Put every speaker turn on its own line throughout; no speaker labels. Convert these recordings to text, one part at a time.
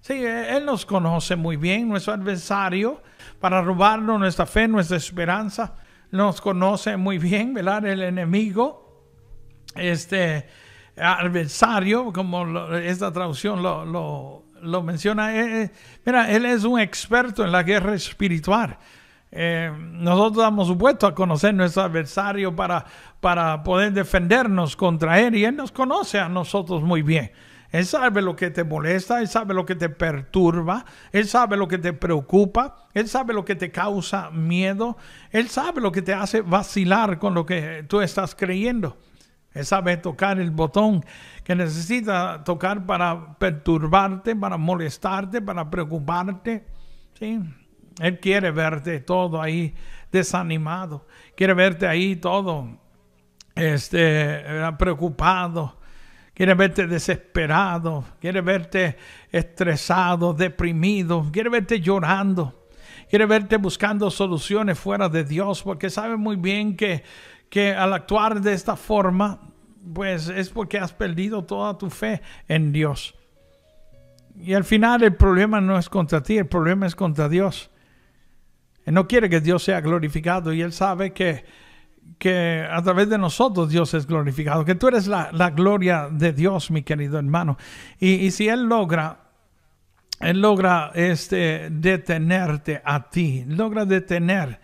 Sí, e, Él nos conoce muy bien, nuestro adversario, para robarnos nuestra fe, nuestra esperanza. Nos conoce muy bien, ¿verdad? El enemigo, este adversario, como esta traducción lo, menciona. E, e, mira, Él es un experto en la guerra espiritual. Eh, nosotros damos supuesto a conocer nuestro adversario para, para poder defendernos contra él y él nos conoce a nosotros muy bien. Él sabe lo que te molesta, Él sabe lo que te perturba, Él sabe lo que te preocupa, Él sabe lo que te causa miedo, Él sabe lo que te hace vacilar con lo que tú estás creyendo. Él sabe tocar el botón que necesita tocar para perturbarte, para molestarte, para preocuparte. ¿sí? Él quiere verte todo ahí desanimado, quiere verte ahí todo este, preocupado, Quiere verte desesperado, quiere verte estresado, deprimido, quiere verte llorando, quiere verte buscando soluciones fuera de Dios, porque sabe muy bien que, al actuar de esta forma, pues es porque has perdido toda tu fe en Dios. Y al final el problema no es contra ti, el problema es contra Dios. Él no quiere que Dios sea glorificado y él sabe que que a través de nosotros Dios es glorificado, que tú eres la, gloria de Dios, mi querido hermano. Y, si Él logra, Él logra este, detenerte a ti, logra detener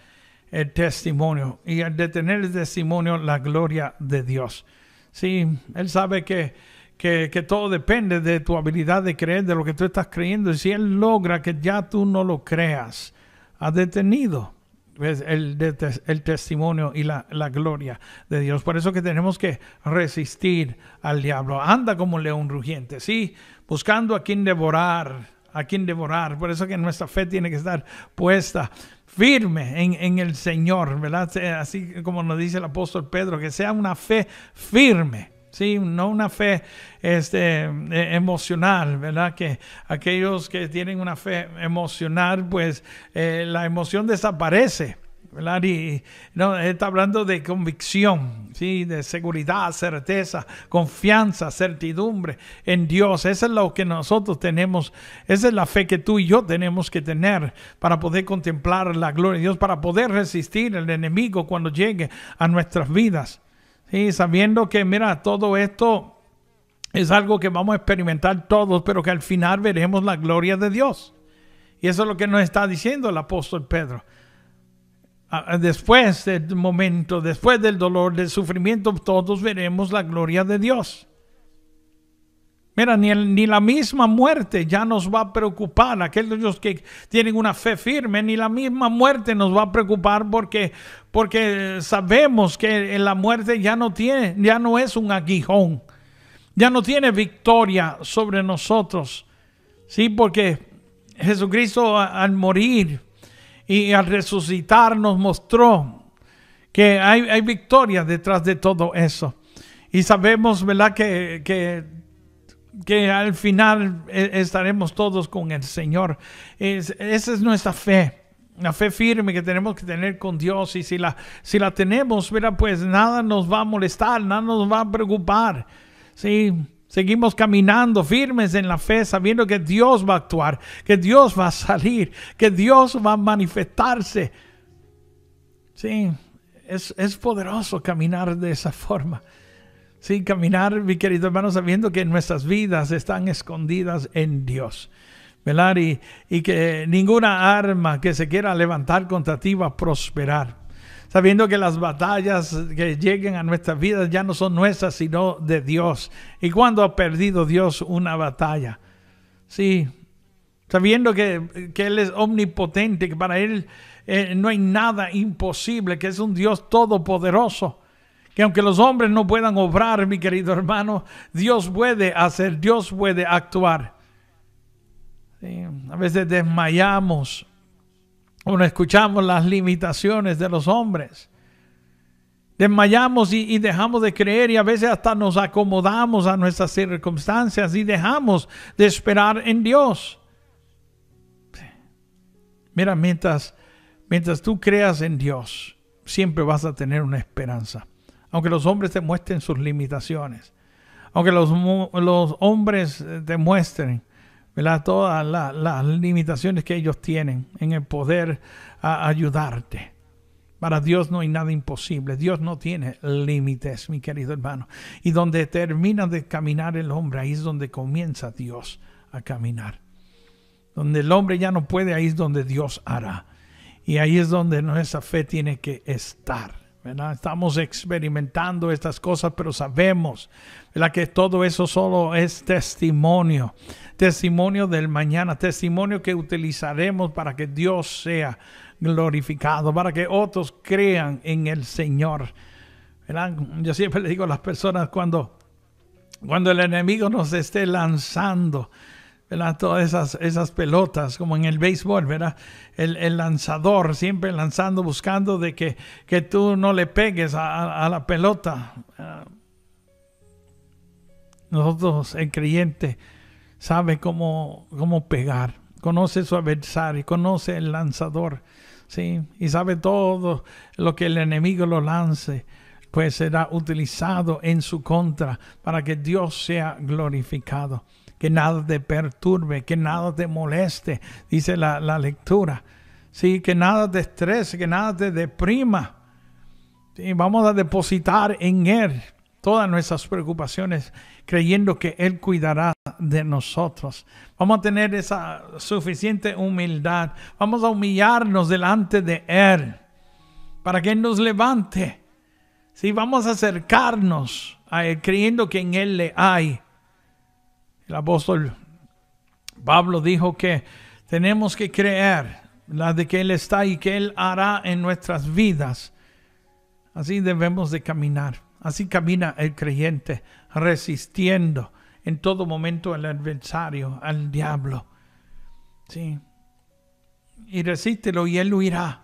el testimonio y al detener el testimonio la gloria de Dios. Sí, Él sabe que, que todo depende de tu habilidad de creer, de lo que tú estás creyendo. Y si Él logra que ya tú no lo creas, ha detenido el, el, testimonio y la, gloria de Dios. Por eso que tenemos que resistir al diablo. Anda como león rugiente, ¿sí? Buscando a quien devorar, a quien devorar. Por eso que nuestra fe tiene que estar puesta firme en, en el Señor, ¿verdad? Así como nos dice el apóstol Pedro, que sea una fe firme Sí, no una fe este, e, emocional, ¿verdad? Que aquellos que tienen una fe emocional, pues eh, la emoción desaparece. ¿verdad? Y, no, está hablando de convicción, ¿sí? de seguridad, certeza, confianza, certidumbre en Dios. Esa es lo que nosotros tenemos, esa es la fe que tú y yo tenemos que tener para poder contemplar la gloria de Dios, para poder resistir al enemigo cuando llegue a nuestras vidas. Sí, sabiendo que, mira, todo esto es algo que vamos a experimentar todos, pero que al final veremos la gloria de Dios. Y eso es lo que nos está diciendo el apóstol Pedro. Ah, ah, después del momento, después del dolor, del sufrimiento, todos veremos la gloria de Dios. Mira, ni, la misma muerte ya nos va a preocupar. Aquellos que tienen una fe firme, ni la misma muerte nos va a preocupar porque, porque sabemos que la muerte ya no tiene, ya no es un aguijón. Ya no tiene victoria sobre nosotros. Sí, porque Jesucristo al morir y al resucitar nos mostró que hay, victoria detrás de todo eso. Y sabemos, ¿verdad?, que, que que al final eh, estaremos todos con el Señor. esa es nuestra fe. La fe firme que tenemos que tener con Dios y si la, si la tenemos, mira, pues nada nos va a molestar, nada nos va a preocupar. si Seguimos caminando firmes en la fe, sabiendo que Dios va a actuar, que Dios va a salir, que Dios va a manifestarse. Sí, es, es poderoso caminar de esa forma. Sí, caminar, mi querido hermano, sabiendo que nuestras vidas están escondidas en Dios. ¿Verdad? Y, que ninguna arma que se quiera levantar contra ti va a prosperar sabiendo que las batallas que lleguen a nuestras vidas ya no son nuestras, sino de Dios. ¿Y cuando ha perdido Dios una batalla? Sí, sabiendo que, Él es omnipotente, que para Él eh, no hay nada imposible, que es un Dios todopoderoso que aunque los hombres no puedan obrar, mi querido hermano, Dios puede hacer, Dios puede actuar. a veces desmayamos o no escuchamos las limitaciones de los hombres. Desmayamos y, y, dejamos de creer y a veces hasta nos acomodamos a nuestras circunstancias y dejamos de esperar en Dios. Mira, mientras, mientras tú creas en Dios, siempre vas a tener una esperanza aunque los hombres te muestren sus limitaciones, aunque los, los hombres eh, te muestren todas las, limitaciones que ellos tienen en el poder ayudarte. Para Dios no hay nada imposible. Dios no tiene límites, mi querido hermano. Y donde termina de caminar el hombre, ahí es donde comienza Dios a caminar. Donde el hombre ya no puede, ahí es donde Dios hará. Y ahí es donde nuestra fe tiene que estar. Estamos experimentando estas cosas, pero sabemos que todo eso solo es testimonio, testimonio del mañana, testimonio que utilizaremos para que Dios sea glorificado, para que otros crean en el Señor. Yo siempre le digo a las personas cuando, cuando el enemigo nos esté lanzando, Todas esas, esas pelotas, como en el béisbol, El, lanzador siempre lanzando, buscando de que, tú no le pegues a, la pelota. Ah. Nosotros, el creyente, sabe cómo, cómo pegar, conoce su adversario, conoce el lanzador, ¿sí? Y sabe todo lo que el enemigo lo lance pues será utilizado en su contra para que Dios sea glorificado que nada te perturbe, que nada te moleste, dice la, lectura. Sí, que nada te estrese, que nada te deprima. Sí, vamos a depositar en Él todas nuestras preocupaciones, creyendo que Él cuidará de nosotros. Vamos a tener esa suficiente humildad. Vamos a humillarnos delante de Él para que Él nos levante. sí, vamos a acercarnos a Él creyendo que en Él le hay el apóstol Pablo dijo que tenemos que creer la de que Él está y que Él hará en nuestras vidas. Así debemos de caminar. Así camina el creyente, resistiendo en todo momento al adversario, al diablo. Sí. Y resístelo y Él huirá.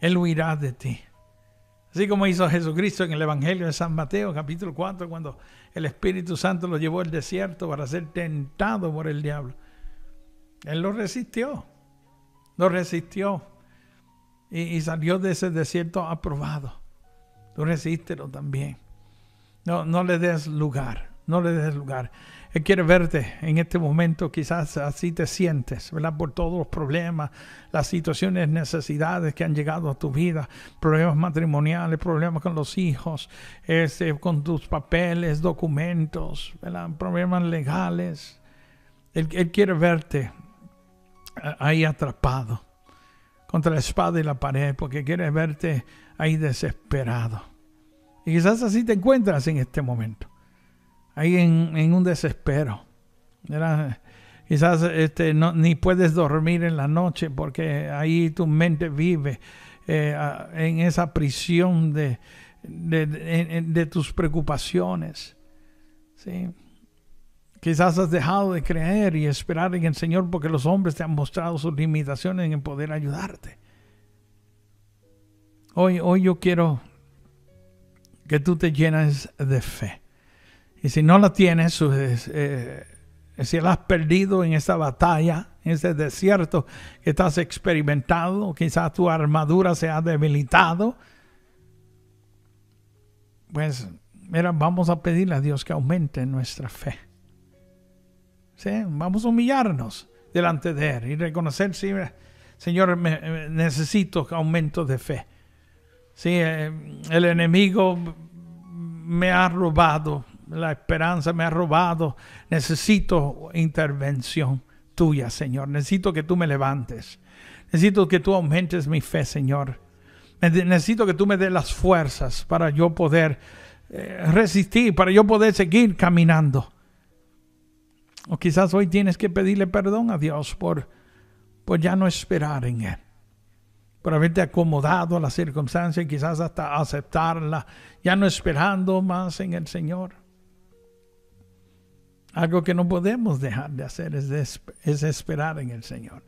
Él huirá de ti. Así como hizo Jesucristo en el Evangelio de San Mateo, capítulo 4, cuando el Espíritu Santo lo llevó al desierto para ser tentado por el diablo. Él lo resistió, lo resistió y, salió de ese desierto aprobado. Tú resístelo también. No, no le des lugar, no le des lugar. Él quiere verte en este momento, quizás así te sientes, ¿verdad? Por todos los problemas, las situaciones, necesidades que han llegado a tu vida, problemas matrimoniales, problemas con los hijos, este, con tus papeles, documentos, Problemas legales. él quiere verte eh, ahí atrapado, contra la espada y la pared, porque quiere verte ahí desesperado. Y quizás así te encuentras en este momento ahí en, un desespero. quizás este, ni puedes dormir en la noche porque ahí tu mente vive eh, en esa prisión de, tus preocupaciones. Quizás has dejado de creer y esperar en el Señor porque los hombres te han mostrado sus limitaciones en poder ayudarte. Hoy, hoy yo quiero que tú te llenes de fe. Y si no la tienes, eh, si la has perdido en esta batalla, en ese desierto que estás experimentado quizás tu armadura se ha debilitado, pues mira, vamos a pedirle a Dios que aumente nuestra fe. Vamos a humillarnos delante de Él y reconocer, Señor, necesito aumento de fe. Sí, eh, el enemigo me ha robado la esperanza me ha robado. Necesito intervención tuya, Señor. Necesito que tú me levantes. Necesito que tú aumentes mi fe, Señor. Necesito que tú me des las fuerzas para yo poder eh, resistir, para yo poder seguir caminando. O quizás hoy tienes que pedirle perdón a Dios por, ya no esperar en Él, por haberte acomodado a la circunstancia y quizás hasta aceptarla, ya no esperando más en el Señor. Algo que no podemos dejar de hacer es, es esperar en el Señor.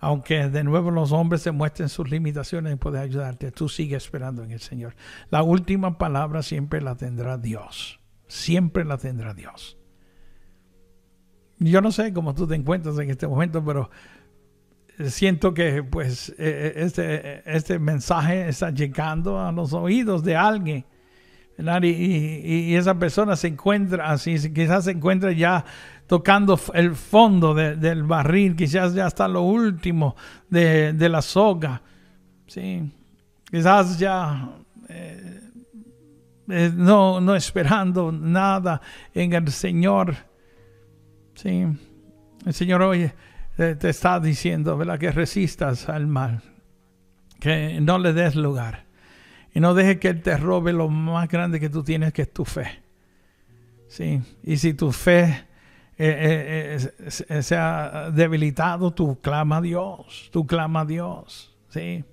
Aunque de nuevo los hombres se muestren sus limitaciones y puedan ayudarte, tú sigues esperando en el Señor. La última palabra siempre la tendrá Dios. Siempre la tendrá Dios. Yo no sé cómo tú te encuentras en este momento, pero siento que pues e-, e-, este, e-, este mensaje está llegando a los oídos de alguien y, esa persona se encuentra, así, quizás se encuentra ya tocando el fondo del barril, quizás ya está lo último de, la soga, ¿sí? quizás ya eh, no, no esperando nada en el Señor. ¿sí? El Señor hoy eh, te, está diciendo que resistas al mal, que no le des lugar y no dejes que Él te robe lo más grande que tú tienes, que es tu fe. Sí. Y si tu fe eh, eh, eh, se ha debilitado, tú clama a Dios, tú clama a Dios. Sí.